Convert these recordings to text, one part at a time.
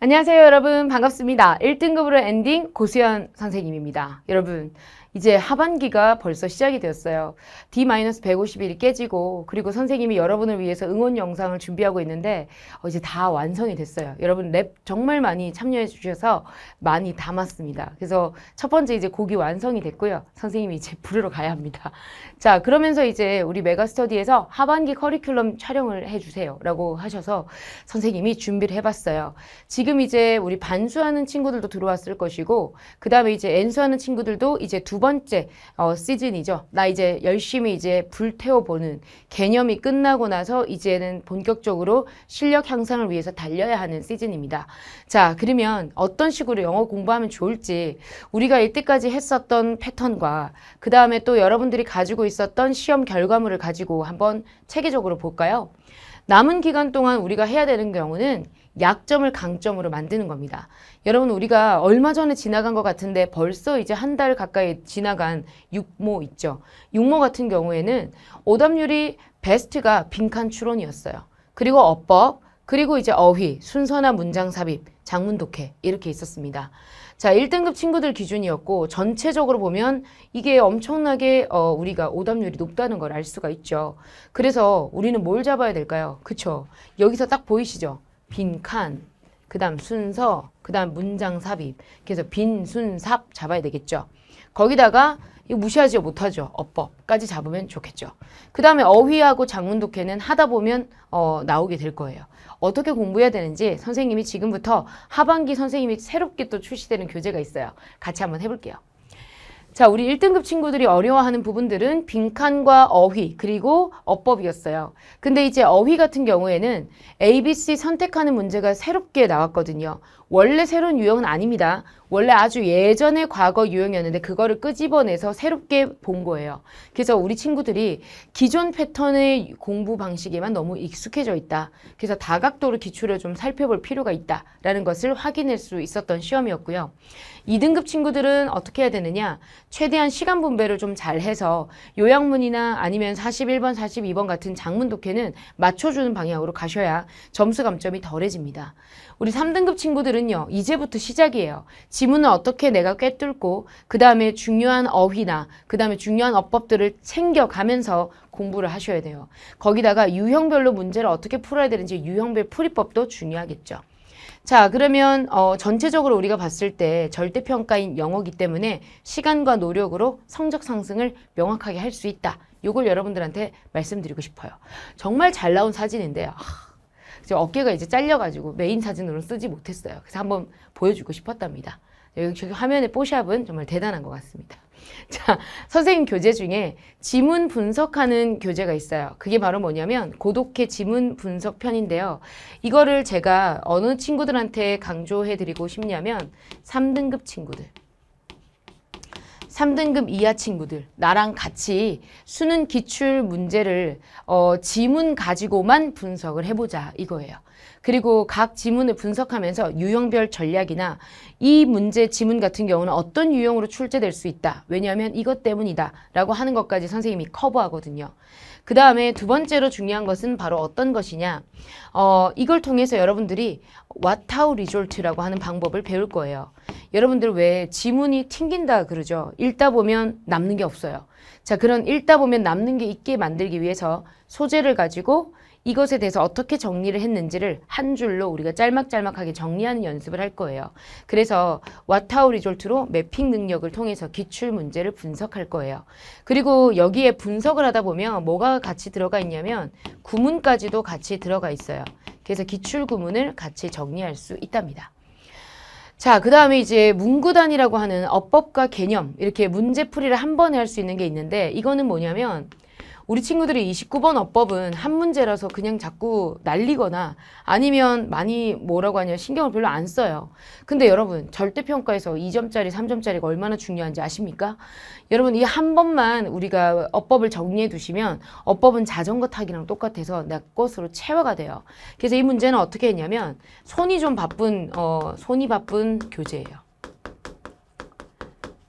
안녕하세요 여러분 반갑습니다. 1등급으로 엔딩 고수현 선생님입니다. 여러분 이제 하반기가 벌써 시작이 되었어요. D-150일이 깨지고 그리고 선생님이 여러분을 위해서 응원 영상을 준비하고 있는데 어, 이제 다 완성이 됐어요. 여러분 랩 정말 많이 참여해 주셔서 많이 담았습니다. 그래서 첫 번째 이제 곡이 완성이 됐고요. 선생님이 이제 부르러 가야 합니다. 자 그러면서 이제 우리 메가스터디에서 하반기 커리큘럼 촬영을 해주세요 라고 하셔서 선생님이 준비를 해봤어요. 지금 이제 우리 반수하는 친구들도 들어왔을 것이고 그 다음에 이제 엔수하는 친구들도 이제 두번 번째 어, 시즌이죠. 나 이제 열심히 이제 불태워보는 개념이 끝나고 나서 이제는 본격적으로 실력 향상을 위해서 달려야 하는 시즌입니다. 자, 그러면 어떤 식으로 영어 공부하면 좋을지 우리가 이때까지 했었던 패턴과 그 다음에 또 여러분들이 가지고 있었던 시험 결과물을 가지고 한번 체계적으로 볼까요? 남은 기간 동안 우리가 해야 되는 경우는 약점을 강점으로 만드는 겁니다. 여러분 우리가 얼마 전에 지나간 것 같은데 벌써 이제 한 달 가까이 지나간 육모 있죠. 육모 같은 경우에는 오답률이 베스트가 빈칸 추론이었어요. 그리고 어법, 그리고 이제 어휘, 순서나 문장 삽입, 장문 독해 이렇게 있었습니다. 자, 1등급 친구들 기준이었고 전체적으로 보면 이게 엄청나게 어, 우리가 오답률이 높다는 걸 알 수가 있죠. 그래서 우리는 뭘 잡아야 될까요? 그쵸? 여기서 딱 보이시죠? 빈칸, 그 다음 순서, 그 다음 문장 삽입. 그래서 빈, 순, 삽 잡아야 되겠죠. 거기다가 이거 무시하지 못하죠. 어법까지 잡으면 좋겠죠. 그 다음에 어휘하고 장문 독해는 하다 보면 어, 나오게 될 거예요. 어떻게 공부해야 되는지 선생님이 지금부터 하반기 선생님이 새롭게 또 출시되는 교재가 있어요. 같이 한번 해볼게요. 자, 우리 1등급 친구들이 어려워하는 부분들은 빈칸과 어휘, 그리고 어법이었어요. 근데 이제 어휘 같은 경우에는 ABC 선택하는 문제가 새롭게 나왔거든요. 원래 새로운 유형은 아닙니다. 원래 아주 예전의 과거 유형이었는데 그거를 끄집어내서 새롭게 본 거예요. 그래서 우리 친구들이 기존 패턴의 공부 방식에만 너무 익숙해져 있다. 그래서 다각도로 기출을 좀 살펴볼 필요가 있다라는 것을 확인할 수 있었던 시험이었고요. 2등급 친구들은 어떻게 해야 되느냐? 최대한 시간 분배를 좀 잘 해서 요양문이나 아니면 41번, 42번 같은 장문 독해는 맞춰주는 방향으로 가셔야 점수 감점이 덜해집니다. 우리 3등급 친구들은 일은요. 이제부터 시작이에요. 지문을 어떻게 내가 꿰뚫고 그 다음에 중요한 어휘나 그 다음에 중요한 어법들을 챙겨가면서 공부를 하셔야 돼요. 거기다가 유형별로 문제를 어떻게 풀어야 되는지 유형별 풀이법도 중요하겠죠. 자 그러면 어, 전체적으로 우리가 봤을 때 절대평가인 영어기 때문에 시간과 노력으로 성적 상승을 명확하게 할 수 있다. 요걸 여러분들한테 말씀드리고 싶어요. 정말 잘 나온 사진인데요. 제 어깨가 이제 잘려가지고 메인 사진으로 쓰지 못했어요. 그래서 한번 보여주고 싶었답니다. 여기 저기 화면에 뽀샵은 정말 대단한 것 같습니다. 자, 선생님 교재 중에 지문 분석하는 교재가 있어요. 그게 바로 뭐냐면 고독해 지문 분석 편인데요. 이거를 제가 어느 친구들한테 강조해드리고 싶냐면 3등급 친구들. 3등급 이하 친구들 나랑 같이 수능 기출 문제를 어, 지문 가지고만 분석을 해보자 이거예요. 그리고 각 지문을 분석하면서 유형별 전략이나 이 문제 지문 같은 경우는 어떤 유형으로 출제될 수 있다. 왜냐하면 이것 때문이다. 라고 하는 것까지 선생님이 커버하거든요. 그 다음에 두 번째로 중요한 것은 바로 어떤 것이냐. 어, 이걸 통해서 여러분들이 What How r e s u l t 라고 하는 방법을 배울 거예요. 여러분들 왜 지문이 튕긴다 그러죠. 읽다 보면 남는 게 없어요. 자, 그런 읽다 보면 남는 게 있게 만들기 위해서 소재를 가지고 이것에 대해서 어떻게 정리를 했는지를 한 줄로 우리가 짤막짤막하게 정리하는 연습을 할 거예요. 그래서 와타오 리졸트로 매핑 능력을 통해서 기출 문제를 분석할 거예요. 그리고 여기에 분석을 하다 보면 뭐가 같이 들어가 있냐면 구문까지도 같이 들어가 있어요. 그래서 기출 구문을 같이 정리할 수 있답니다. 자, 그 다음에 이제 문구단이라고 하는 어법과 개념, 이렇게 문제풀이를 한 번에 할 수 있는 게 있는데 이거는 뭐냐면 우리 친구들이 29번 어법은 한 문제라서 그냥 자꾸 날리거나 아니면 많이 뭐라고 하냐 신경을 별로 안 써요. 근데 여러분 절대평가에서 2점짜리 3점짜리가 얼마나 중요한지 아십니까? 여러분 이 한 번만 우리가 어법을 정리해 두시면 어법은 자전거 타기랑 똑같아서 내 것으로 체화가 돼요. 그래서 이 문제는 어떻게 했냐면 손이 좀 바쁜 어 손이 바쁜 교재예요.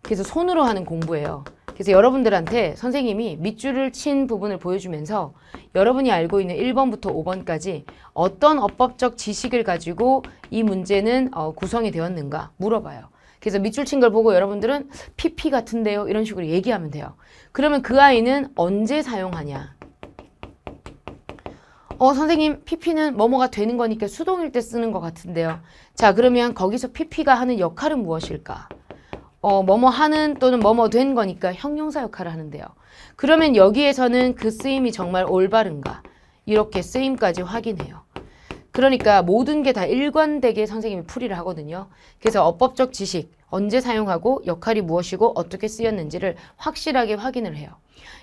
그래서 손으로 하는 공부예요. 그래서 여러분들한테 선생님이 밑줄을 친 부분을 보여주면서 여러분이 알고 있는 1번부터 5번까지 어떤 어법적 지식을 가지고 이 문제는 어, 구성이 되었는가 물어봐요. 그래서 밑줄 친 걸 보고 여러분들은 PP 같은데요. 이런 식으로 얘기하면 돼요. 그러면 그 아이는 언제 사용하냐. 어 선생님 PP는 뭐뭐가 되는 거니까 수동일 때 쓰는 것 같은데요. 자 그러면 거기서 PP가 하는 역할은 무엇일까? 어, 뭐뭐 하는 또는 뭐뭐 된 거니까 형용사 역할을 하는데요. 그러면 여기에서는 그 쓰임이 정말 올바른가 이렇게 쓰임까지 확인해요. 그러니까 모든 게 다 일관되게 선생님이 풀이를 하거든요. 그래서 어법적 지식, 언제 사용하고 역할이 무엇이고 어떻게 쓰였는지를 확실하게 확인을 해요.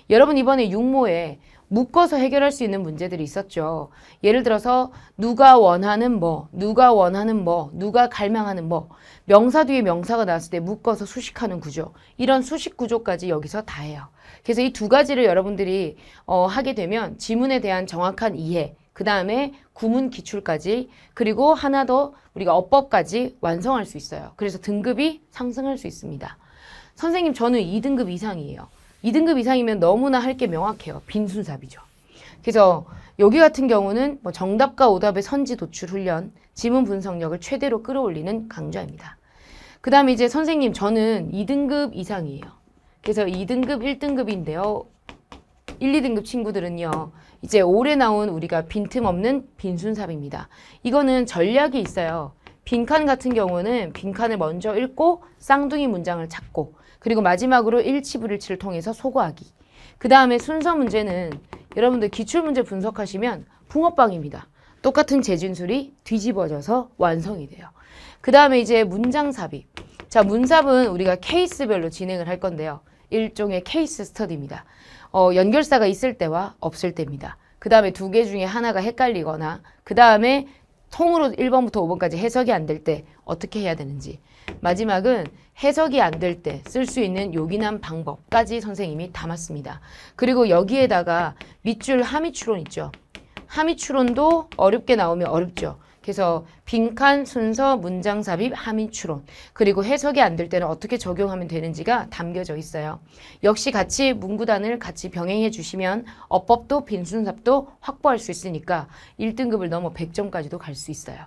여러분 이번에 육모에 묶어서 해결할 수 있는 문제들이 있었죠. 예를 들어서 누가 원하는 뭐, 누가 원하는 뭐, 누가 갈망하는 뭐, 명사 뒤에 명사가 나왔을 때 묶어서 수식하는 구조, 이런 수식 구조까지 여기서 다 해요. 그래서 이 두 가지를 여러분들이 어, 하게 되면 지문에 대한 정확한 이해, 그 다음에 구문 기출까지 그리고 하나 더 우리가 어법까지 완성할 수 있어요. 그래서 등급이 상승할 수 있습니다. 선생님 저는 2등급 이상이에요. 2등급 이상이면 너무나 할 게 명확해요. 빈순삽이죠. 그래서 여기 같은 경우는 뭐 정답과 오답의 선지 도출 훈련, 지문 분석력을 최대로 끌어올리는 강좌입니다. 그 다음에 이제 선생님 저는 2등급 이상이에요. 그래서 2등급, 1등급인데요. 1, 2등급 친구들은요. 이제 올해 나온 우리가 빈틈없는 빈순삽입니다. 이거는 전략이 있어요. 빈칸 같은 경우는 빈칸을 먼저 읽고 쌍둥이 문장을 찾고 그리고 마지막으로 일치불일치를 통해서 소거하기. 그 다음에 순서 문제는 여러분들 기출문제 분석하시면 붕어빵입니다. 똑같은 재진술이 뒤집어져서 완성이 돼요. 그 다음에 이제 문장 삽입. 자, 문삽은 우리가 케이스별로 진행을 할 건데요. 일종의 케이스 스터디입니다. 어, 연결사가 있을 때와 없을 때입니다. 그 다음에 두 개 중에 하나가 헷갈리거나 그 다음에 통으로 1번부터 5번까지 해석이 안 될 때 어떻게 해야 되는지 마지막은 해석이 안 될 때 쓸 수 있는 요긴한 방법까지 선생님이 담았습니다. 그리고 여기에다가 밑줄 하미추론 있죠. 하미추론도 어렵게 나오면 어렵죠. 그래서 빈칸 순서 문장 삽입 하미 추론 그리고 해석이 안 될 때는 어떻게 적용하면 되는지가 담겨져 있어요. 역시 같이 문구단을 같이 병행해 주시면 어법도 빈순삽도 확보할 수 있으니까 1등급을 넘어 100점까지도 갈 수 있어요.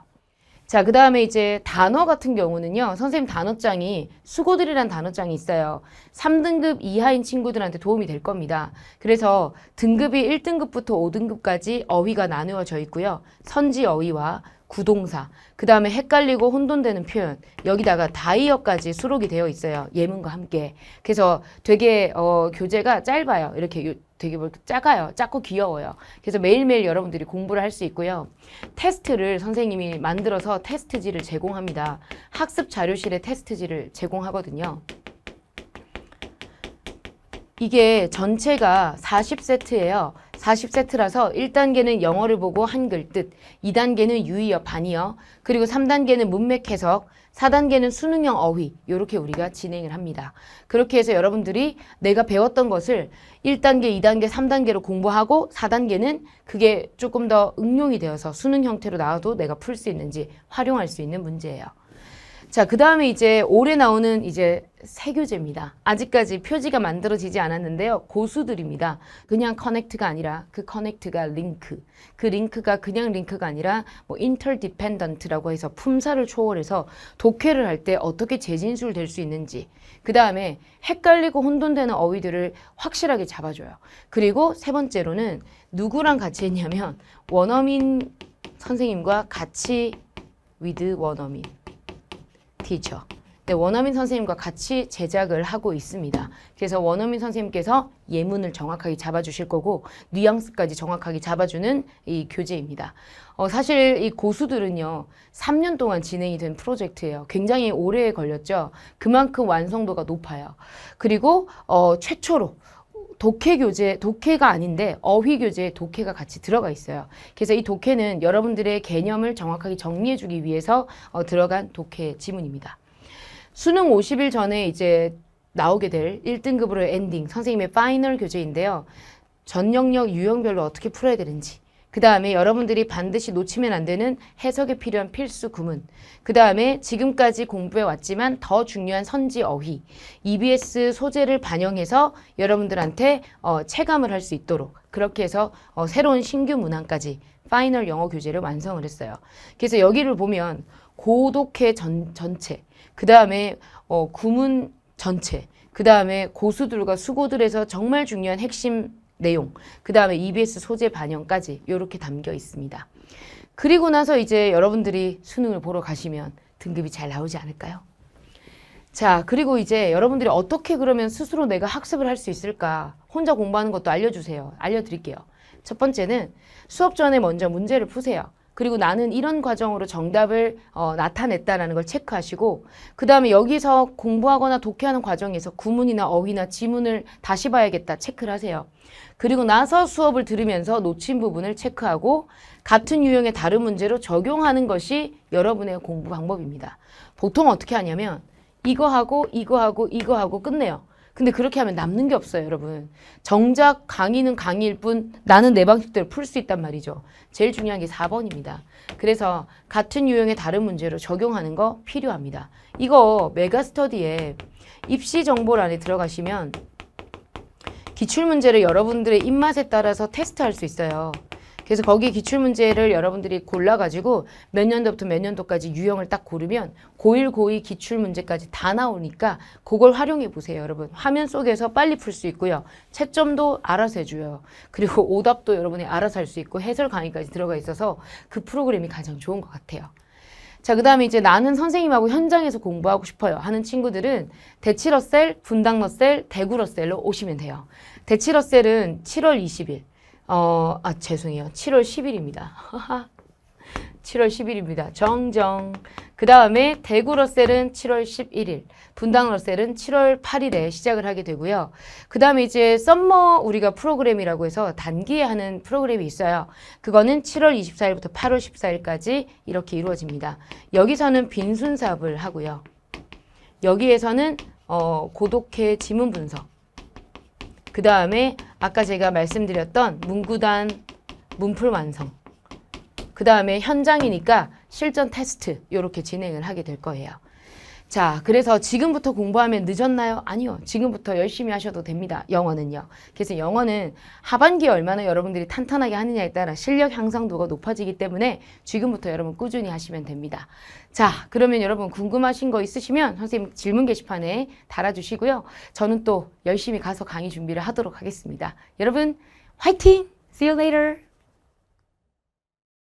자, 그 다음에 이제 단어 같은 경우는요. 선생님 단어장이 수고들이란 단어장이 있어요. 3등급 이하인 친구들한테 도움이 될 겁니다. 그래서 등급이 1등급부터 5등급까지 어휘가 나누어져 있고요. 선지 어휘와 구동사, 그 다음에 헷갈리고 혼돈되는 표현, 여기다가 다이어까지 수록이 되어 있어요. 예문과 함께. 그래서 되게 어, 교재가 짧아요. 이렇게 요, 되게 뭐 작아요. 작고 귀여워요. 그래서 매일매일 여러분들이 공부를 할 수 있고요. 테스트를 선생님이 만들어서 테스트지를 제공합니다. 학습 자료실에 테스트지를 제공하거든요. 이게 전체가 40세트예요. 40세트라서 1단계는 영어를 보고 한글 뜻, 2단계는 유의어, 반의어, 그리고 3단계는 문맥 해석, 4단계는 수능형 어휘 이렇게 우리가 진행을 합니다. 그렇게 해서 여러분들이 내가 배웠던 것을 1단계, 2단계, 3단계로 공부하고 4단계는 그게 조금 더 응용이 되어서 수능 형태로 나와도 내가 풀 수 있는지 활용할 수 있는 문제예요. 자, 그 다음에 이제 올해 나오는 이제 새 교재입니다. 아직까지 표지가 만들어지지 않았는데요. 고수들입니다. 그냥 커넥트가 아니라 그 커넥트가 링크. 그 링크가 그냥 링크가 아니라 뭐 인터디펜던트라고 해서 품사를 초월해서 독해를 할 때 어떻게 재진술될 수 있는지 그 다음에 헷갈리고 혼돈되는 어휘들을 확실하게 잡아줘요. 그리고 세 번째로는 누구랑 같이 했냐면 원어민 선생님과 같이 위드 원어민 티처. 네, 원어민 선생님과 같이 제작을 하고 있습니다. 그래서 원어민 선생님께서 예문을 정확하게 잡아주실 거고 뉘앙스까지 정확하게 잡아주는 이 교재입니다. 어, 사실 이 고수들은요. 3년 동안 진행이 된 프로젝트예요. 굉장히 오래 걸렸죠. 그만큼 완성도가 높아요. 그리고 어, 최초로 독해 교재, 독해가 아닌데 어휘 교재에 독해가 같이 들어가 있어요. 그래서 이 독해는 여러분들의 개념을 정확하게 정리해주기 위해서 어, 들어간 독해 지문입니다. 수능 50일 전에 이제 나오게 될1등급으로 엔딩, 선생님의 파이널 교재인데요. 전 영역 유형별로 어떻게 풀어야 되는지 그 다음에 여러분들이 반드시 놓치면 안 되는 해석에 필요한 필수 구문, 그 다음에 지금까지 공부해왔지만 더 중요한 선지 어휘, EBS 소재를 반영해서 여러분들한테 어, 체감을 할 수 있도록 그렇게 해서 어, 새로운 신규 문항까지 파이널 영어 교재를 완성을 했어요. 그래서 여기를 보면 고독해 전, 전체, 그 다음에 어, 구문 전체, 그 다음에 고수들과 수고들에서 정말 중요한 핵심 내용, 그 다음에 EBS 소재 반영까지 이렇게 담겨 있습니다. 그리고 나서 이제 여러분들이 수능을 보러 가시면 등급이 잘 나오지 않을까요? 자, 그리고 이제 여러분들이 어떻게 그러면 스스로 내가 학습을 할 수 있을까? 혼자 공부하는 것도 알려주세요. 알려드릴게요. 첫 번째는 수업 전에 먼저 문제를 푸세요. 그리고 나는 이런 과정으로 정답을 어, 나타냈다라는 걸 체크하시고 그 다음에 여기서 공부하거나 독해하는 과정에서 구문이나 어휘나 지문을 다시 봐야겠다 체크를 하세요. 그리고 나서 수업을 들으면서 놓친 부분을 체크하고 같은 유형의 다른 문제로 적용하는 것이 여러분의 공부 방법입니다. 보통 어떻게 하냐면 이거하고 이거하고 이거하고 끝내요. 근데 그렇게 하면 남는 게 없어요, 여러분. 정작 강의는 강의일 뿐 나는 내 방식대로 풀 수 있단 말이죠. 제일 중요한 게 4번입니다. 그래서 같은 유형의 다른 문제로 적용하는 거 필요합니다. 이거 메가스터디에 입시 정보란에 들어가시면 기출문제를 여러분들의 입맛에 따라서 테스트할 수 있어요. 그래서 거기 기출문제를 여러분들이 골라가지고 몇 년도부터 몇 년도까지 유형을 딱 고르면 고1고2 기출문제까지 다 나오니까 그걸 활용해 보세요. 여러분 화면 속에서 빨리 풀 수 있고요. 채점도 알아서 해줘요. 그리고 오답도 여러분이 알아서 할 수 있고 해설 강의까지 들어가 있어서 그 프로그램이 가장 좋은 것 같아요. 자, 그 다음에 이제 나는 선생님하고 현장에서 공부하고 싶어요 하는 친구들은 대치러셀, 분당러셀, 대구러셀로 오시면 돼요. 대치러셀은 7월 20일, 어, 아, 죄송해요. 7월 10일입니다. 7월 10일입니다. 정정. 그 다음에 대구 러셀은 7월 11일, 분당 러셀은 7월 8일에 시작을 하게 되고요. 그 다음에 이제 썸머 우리가 프로그램이라고 해서 단기에 하는 프로그램이 있어요. 그거는 7월 24일부터 8월 14일까지 이렇게 이루어집니다. 여기서는 빈순 사업을 하고요. 여기에서는 어, 고독해 지문 분석. 그 다음에 아까 제가 말씀드렸던 문구단 문풀 완성 그 다음에 현장이니까 실전 테스트 이렇게 진행을 하게 될 거예요. 자, 그래서 지금부터 공부하면 늦었나요? 아니요. 지금부터 열심히 하셔도 됩니다. 영어는요. 그래서 영어는 하반기에 얼마나 여러분들이 탄탄하게 하느냐에 따라 실력 향상도가 높아지기 때문에 지금부터 여러분 꾸준히 하시면 됩니다. 자, 그러면 여러분 궁금하신 거 있으시면 선생님 질문 게시판에 달아주시고요. 저는 또 열심히 가서 강의 준비를 하도록 하겠습니다. 여러분, 화이팅! See you later!